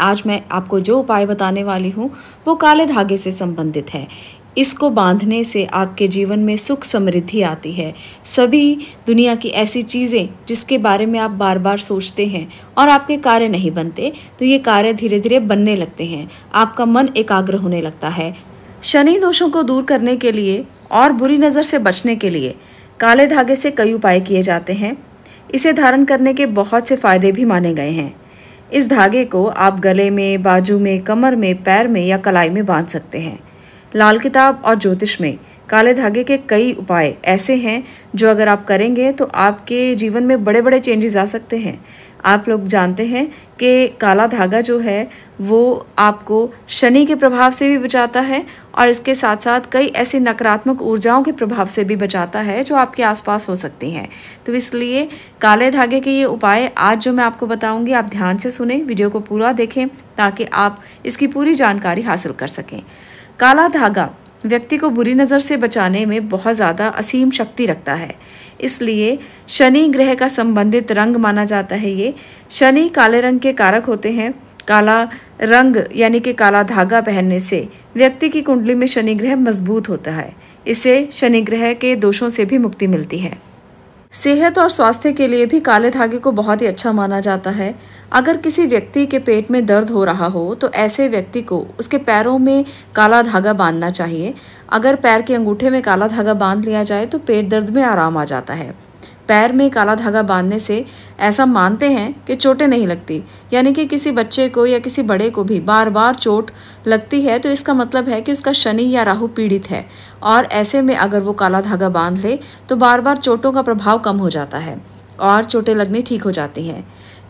आज मैं आपको जो उपाय बताने वाली हूँ वो काले धागे से संबंधित है इसको बांधने से आपके जीवन में सुख समृद्धि आती है सभी दुनिया की ऐसी चीज़ें जिसके बारे में आप बार बार सोचते हैं और आपके कार्य नहीं बनते तो ये कार्य धीरे धीरे बनने लगते हैं आपका मन एकाग्र होने लगता है शनि दोषों को दूर करने के लिए और बुरी नज़र से बचने के लिए काले धागे से कई उपाय किए जाते हैं इसे धारण करने के बहुत से फ़ायदे भी माने गए हैं इस धागे को आप गले में बाजू में कमर में पैर में या कलाई में बांध सकते हैं लाल किताब और ज्योतिष में काले धागे के कई उपाय ऐसे हैं जो अगर आप करेंगे तो आपके जीवन में बड़े बड़े चेंजेस आ सकते हैं आप लोग जानते हैं कि काला धागा जो है वो आपको शनि के प्रभाव से भी बचाता है और इसके साथ साथ कई ऐसी नकारात्मक ऊर्जाओं के प्रभाव से भी बचाता है जो आपके आसपास हो सकती हैं तो इसलिए काले धागे के ये उपाय आज जो मैं आपको बताऊंगी आप ध्यान से सुने वीडियो को पूरा देखें ताकि आप इसकी पूरी जानकारी हासिल कर सकें काला धागा व्यक्ति को बुरी नज़र से बचाने में बहुत ज़्यादा असीम शक्ति रखता है इसलिए शनि ग्रह का संबंधित रंग माना जाता है ये शनि काले रंग के कारक होते हैं काला रंग यानी कि काला धागा पहनने से व्यक्ति की कुंडली में शनि ग्रह मजबूत होता है इससे शनि ग्रह के दोषों से भी मुक्ति मिलती है सेहत और स्वास्थ्य के लिए भी काले धागे को बहुत ही अच्छा माना जाता है अगर किसी व्यक्ति के पेट में दर्द हो रहा हो तो ऐसे व्यक्ति को उसके पैरों में काला धागा बांधना चाहिए अगर पैर के अंगूठे में काला धागा बांध लिया जाए तो पेट दर्द में आराम आ जाता है पैर में काला धागा बांधने से ऐसा मानते हैं कि चोटें नहीं लगती यानी कि किसी बच्चे को या किसी बड़े को भी बार बार चोट लगती है तो इसका मतलब है कि उसका शनि या राहु पीड़ित है और ऐसे में अगर वो काला धागा बांध ले तो बार बार चोटों का प्रभाव कम हो जाता है और चोटें लगनी ठीक हो जाती हैं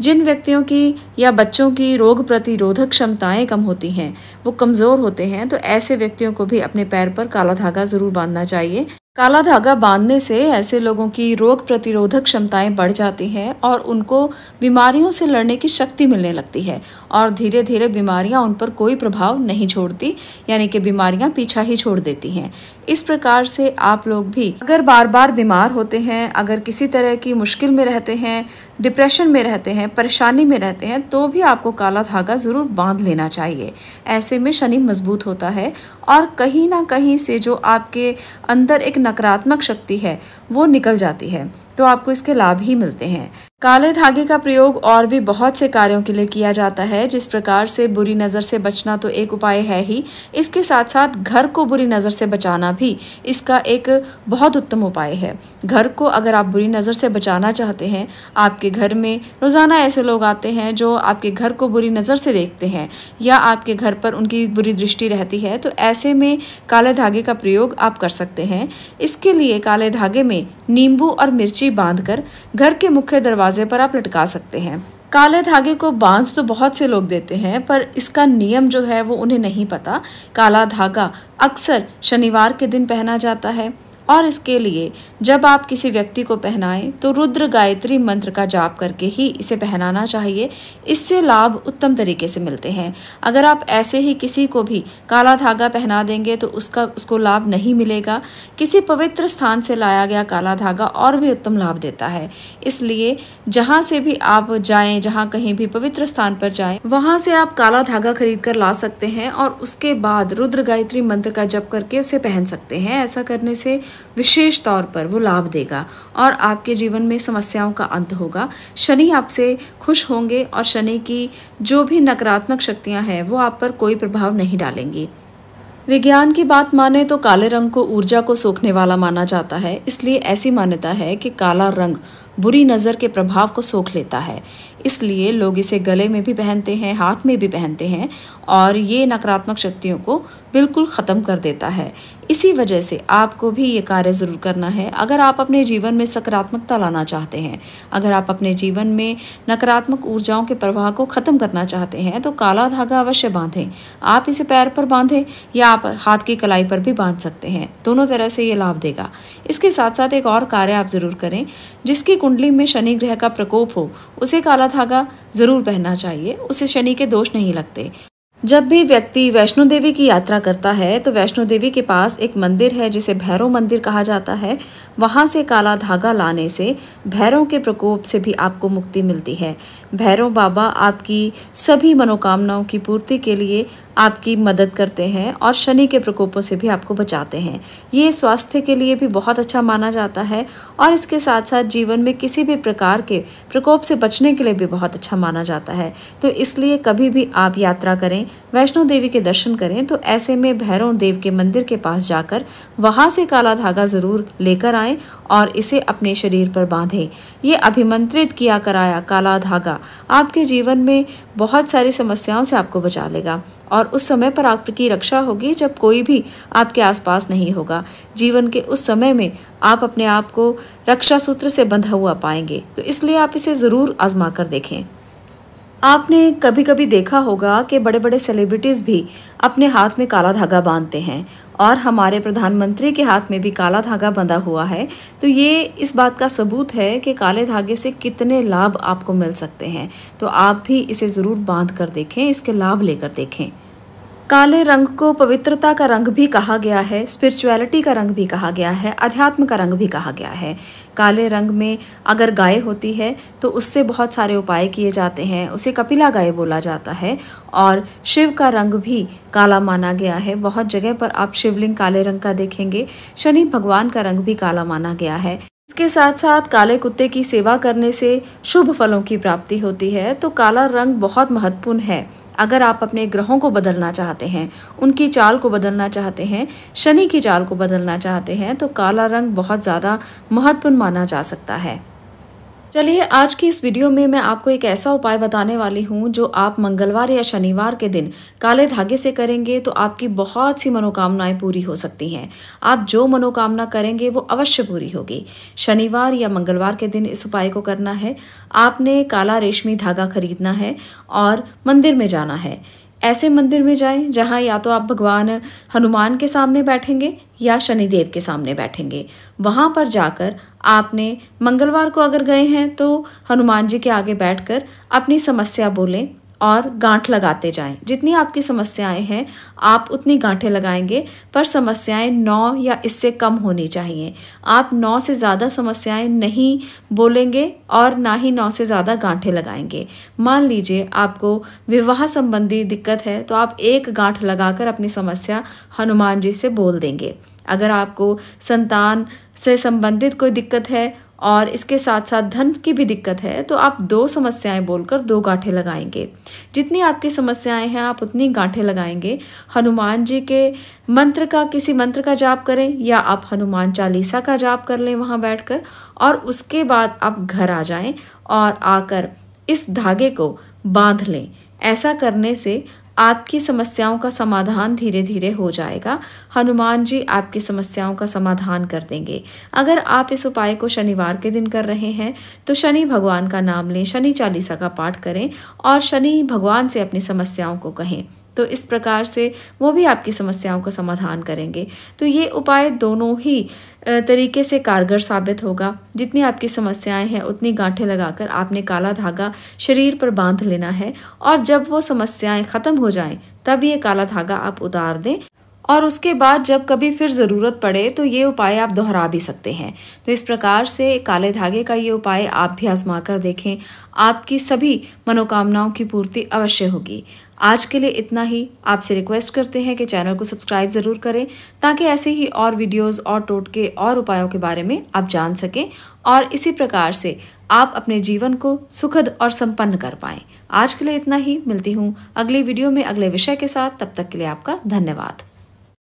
जिन व्यक्तियों की या बच्चों की रोग प्रतिरोधक क्षमताएं कम होती हैं वो कमज़ोर होते हैं तो ऐसे व्यक्तियों को भी अपने पैर पर काला धागा ज़रूर बांधना चाहिए काला धागा बांधने से ऐसे लोगों की रोग प्रतिरोधक क्षमताएं बढ़ जाती हैं और उनको बीमारियों से लड़ने की शक्ति मिलने लगती है और धीरे धीरे बीमारियां उन पर कोई प्रभाव नहीं छोड़ती यानी कि बीमारियां पीछा ही छोड़ देती हैं इस प्रकार से आप लोग भी अगर बार बार बीमार होते हैं अगर किसी तरह की मुश्किल में रहते हैं डिप्रेशन में रहते हैं परेशानी में रहते हैं तो भी आपको काला धागा ज़रूर बांध लेना चाहिए ऐसे में शनि मजबूत होता है और कहीं ना कहीं से जो आपके अंदर एक नकारात्मक शक्ति है वो निकल जाती है तो आपको इसके लाभ ही मिलते हैं काले धागे का प्रयोग और भी बहुत से कार्यों के लिए किया जाता है जिस प्रकार से बुरी नज़र से बचना तो एक उपाय है ही इसके साथ साथ घर को बुरी नज़र से बचाना भी इसका एक बहुत उत्तम उपाय है घर को अगर आप बुरी नज़र से बचाना चाहते हैं आपके घर में रोज़ाना ऐसे लोग आते हैं जो आपके घर को बुरी नज़र से देखते हैं या आपके घर पर उनकी बुरी दृष्टि रहती है तो ऐसे में काले धागे का प्रयोग आप कर सकते हैं इसके लिए काले धागे में नींबू और मिर्ची बांधकर घर के मुख्य दरवाजे दरवाजे पर आप लटका सकते हैं काले धागे को बांस तो बहुत से लोग देते हैं पर इसका नियम जो है वो उन्हें नहीं पता काला धागा अक्सर शनिवार के दिन पहना जाता है और इसके लिए जब आप किसी व्यक्ति को पहनाएं तो रुद्र गायत्री मंत्र का जाप करके ही इसे पहनाना चाहिए इससे लाभ उत्तम तरीके से मिलते हैं अगर आप ऐसे ही किसी को भी काला धागा पहना देंगे तो उसका उसको लाभ नहीं मिलेगा किसी पवित्र स्थान से लाया गया काला धागा और भी उत्तम लाभ देता है इसलिए जहाँ से भी आप जाएँ जहाँ कहीं भी पवित्र स्थान पर जाएँ वहाँ से आप काला धागा खरीद कर ला सकते हैं और उसके बाद रुद्र गायत्री मंत्र का जप करके उसे पहन सकते हैं ऐसा करने से विशेष तौर पर वो लाभ देगा और आपके जीवन में समस्याओं का अंत होगा शनि आपसे खुश होंगे और शनि की जो भी नकारात्मक शक्तियाँ हैं वो आप पर कोई प्रभाव नहीं डालेंगी विज्ञान की बात माने तो काले रंग को ऊर्जा को सोखने वाला माना जाता है इसलिए ऐसी मान्यता है कि काला रंग बुरी नज़र के प्रभाव को सोख लेता है इसलिए लोग इसे गले में भी पहनते हैं हाथ में भी पहनते हैं और ये नकारात्मक शक्तियों को बिल्कुल ख़त्म कर देता है इसी वजह से आपको भी ये कार्य ज़रूर करना है अगर आप अपने जीवन में सकारात्मकता लाना चाहते हैं अगर आप अपने जीवन में नकारात्मक ऊर्जाओं के प्रवाह को ख़त्म करना चाहते हैं तो काला धागा अवश्य बांधें आप इसे पैर पर बांधें या आप हाथ की कलाई पर भी बांध सकते हैं दोनों तरह से ये लाभ देगा इसके साथ साथ एक और कार्य आप ज़रूर करें जिसकी कुंडली में शनि ग्रह का प्रकोप हो उसे काला धागा ज़रूर पहनना चाहिए उसे शनि के दोष नहीं लगते जब भी व्यक्ति वैष्णो देवी की यात्रा करता है तो वैष्णो देवी के पास एक मंदिर है जिसे भैरव मंदिर कहा जाता है वहाँ से काला धागा लाने से भैरव के प्रकोप से भी आपको मुक्ति मिलती है भैरव बाबा आपकी सभी मनोकामनाओं की पूर्ति के लिए आपकी मदद करते हैं और शनि के प्रकोपों से भी आपको बचाते हैं ये स्वास्थ्य के लिए भी बहुत अच्छा माना जाता है और इसके साथ साथ जीवन में किसी भी प्रकार के प्रकोप से बचने के लिए भी बहुत अच्छा माना जाता है तो इसलिए कभी भी आप यात्रा करें वैष्णो देवी के दर्शन करें तो ऐसे में भैरव देव के मंदिर के पास जाकर वहां से काला धागा ज़रूर लेकर आए और इसे अपने शरीर पर बांधें ये अभिमंत्रित किया कराया काला धागा आपके जीवन में बहुत सारी समस्याओं से आपको बचा लेगा और उस समय पर आपकी रक्षा होगी जब कोई भी आपके आसपास नहीं होगा जीवन के उस समय में आप अपने आप को रक्षा सूत्र से बंधा हुआ पाएंगे तो इसलिए आप इसे ज़रूर आजमा कर देखें आपने कभी कभी देखा होगा कि बड़े बड़े सेलिब्रिटीज़ भी अपने हाथ में काला धागा बांधते हैं और हमारे प्रधानमंत्री के हाथ में भी काला धागा बंधा हुआ है तो ये इस बात का सबूत है कि काले धागे से कितने लाभ आपको मिल सकते हैं तो आप भी इसे ज़रूर बांध कर देखें इसके लाभ लेकर देखें काले रंग को पवित्रता का रंग भी कहा गया है स्पिरिचुअलिटी का रंग भी कहा गया है अध्यात्म का रंग भी कहा गया है काले रंग में अगर गाय होती है तो उससे बहुत सारे उपाय किए जाते हैं उसे कपिला गाय बोला जाता है और शिव का रंग भी काला माना गया है बहुत जगह पर आप शिवलिंग काले रंग का देखेंगे शनि भगवान का रंग भी काला माना गया है इसके साथ साथ काले कुत्ते की सेवा करने से शुभ फलों की प्राप्ति होती है तो काला रंग बहुत महत्वपूर्ण है अगर आप अपने ग्रहों को बदलना चाहते हैं उनकी चाल को बदलना चाहते हैं शनि की चाल को बदलना चाहते हैं तो काला रंग बहुत ज़्यादा महत्वपूर्ण माना जा सकता है चलिए आज की इस वीडियो में मैं आपको एक ऐसा उपाय बताने वाली हूँ जो आप मंगलवार या शनिवार के दिन काले धागे से करेंगे तो आपकी बहुत सी मनोकामनाएं पूरी हो सकती हैं आप जो मनोकामना करेंगे वो अवश्य पूरी होगी शनिवार या मंगलवार के दिन इस उपाय को करना है आपने काला रेशमी धागा खरीदना है और मंदिर में जाना है ऐसे मंदिर में जाएं जहां या तो आप भगवान हनुमान के सामने बैठेंगे या शनिदेव के सामने बैठेंगे वहां पर जाकर आपने मंगलवार को अगर गए हैं तो हनुमान जी के आगे बैठकर अपनी समस्या बोलें और गांठ लगाते जाएं जितनी आपकी समस्याएं हैं आप उतनी गांठें लगाएंगे पर समस्याएं नौ या इससे कम होनी चाहिए आप नौ से ज़्यादा समस्याएं नहीं बोलेंगे और ना ही नौ से ज़्यादा गांठें लगाएंगे मान लीजिए आपको विवाह संबंधी दिक्कत है तो आप एक गांठ लगाकर अपनी समस्या हनुमान जी से बोल देंगे अगर आपको संतान से संबंधित कोई दिक्कत है और इसके साथ साथ धन की भी दिक्कत है तो आप दो समस्याएं बोलकर दो गांठे लगाएंगे जितनी आपकी समस्याएं हैं आप उतनी गांठे लगाएंगे हनुमान जी के मंत्र का किसी मंत्र का जाप करें या आप हनुमान चालीसा का जाप कर लें वहाँ बैठकर और उसके बाद आप घर आ जाएं और आकर इस धागे को बांध लें ऐसा करने से आपकी समस्याओं का समाधान धीरे धीरे हो जाएगा हनुमान जी आपकी समस्याओं का समाधान कर देंगे अगर आप इस उपाय को शनिवार के दिन कर रहे हैं तो शनि भगवान का नाम लें शनि चालीसा का पाठ करें और शनि भगवान से अपनी समस्याओं को कहें तो इस प्रकार से वो भी आपकी समस्याओं का समाधान करेंगे तो ये उपाय दोनों ही तरीके से कारगर साबित होगा जितनी आपकी समस्याएं हैं उतनी गांठें लगाकर आपने काला धागा शरीर पर बांध लेना है और जब वो समस्याएं ख़त्म हो जाएं तब ये काला धागा आप उतार दें और उसके बाद जब कभी फिर ज़रूरत पड़े तो ये उपाय आप दोहरा भी सकते हैं तो इस प्रकार से काले धागे का ये उपाय आप भी आजमा कर देखें आपकी सभी मनोकामनाओं की पूर्ति अवश्य होगी आज के लिए इतना ही आपसे रिक्वेस्ट करते हैं कि चैनल को सब्सक्राइब ज़रूर करें ताकि ऐसे ही और वीडियोस और टोटके और उपायों के बारे में आप जान सकें और इसी प्रकार से आप अपने जीवन को सुखद और संपन्न कर पाएँ आज के लिए इतना ही मिलती हूँ अगली वीडियो में अगले विषय के साथ तब तक के लिए आपका धन्यवाद